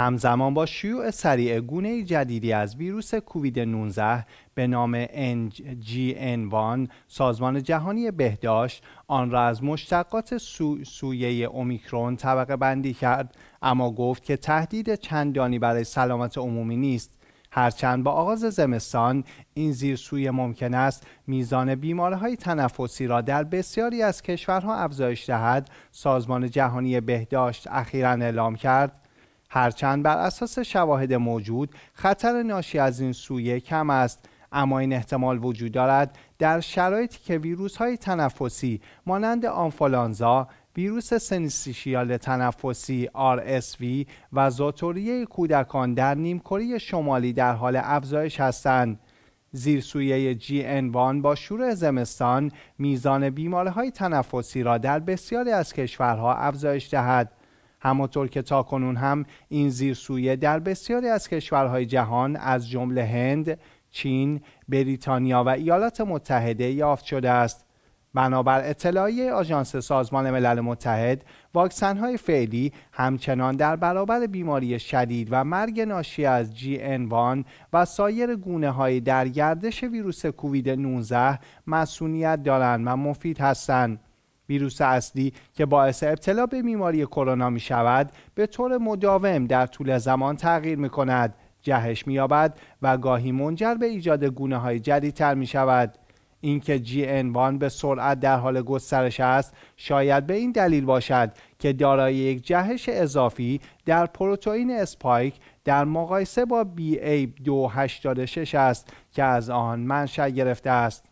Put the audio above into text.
همزمان با شیوع سریع گونه جدیدی از ویروس کووید 19 به نام NGN1 سازمان جهانی بهداشت آن را از مشتقات سویه اومیکرون طبقه بندی کرد اما گفت که تهدید چندانی برای سلامت عمومی نیست هرچند با آغاز زمستان این سوی ممکن است میزان های تنفسی را در بسیاری از کشورها افزایش دهد سازمان جهانی بهداشت اخیرا اعلام کرد هرچند بر اساس شواهد موجود خطر ناشی از این سویه کم است اما این احتمال وجود دارد در شرایطی که ویروس های تنفسی مانند آنفولانزا، ویروس سنسیشیال تنفسی RSV و زاتوریه کودکان در نیمکره شمالی در حال افزایش هستند. زیر سویه جی با شروع زمستان میزان بیماره های تنفسی را در بسیاری از کشورها افزایش دهد. همانطور که تاکنون هم این زیرسویه در بسیاری از کشورهای جهان از جمله هند، چین، بریتانیا و ایالات متحده یافت شده است. بنابر اطلاعی آژانس سازمان ملل متحد واکسن های فعلی همچنان در برابر بیماری شدید و مرگ ناشی از جی انوان و سایر گونه در گردش ویروس کووید 19 مسئولیت دارند و مفید هستند ویروس اصلی که باعث ابتلا به بیماری کرونا می شود به طور مداوم در طول زمان تغییر می کند جهش می یابد و گاهی منجر به ایجاد گونه های جدیدتر می شود اینکه جی ان به سرعت در حال گسترش است شاید به این دلیل باشد که دارای یک جهش اضافی در پروتئین اسپایک در مقایسه با بی ای 286 است که از آن منشأ گرفته است.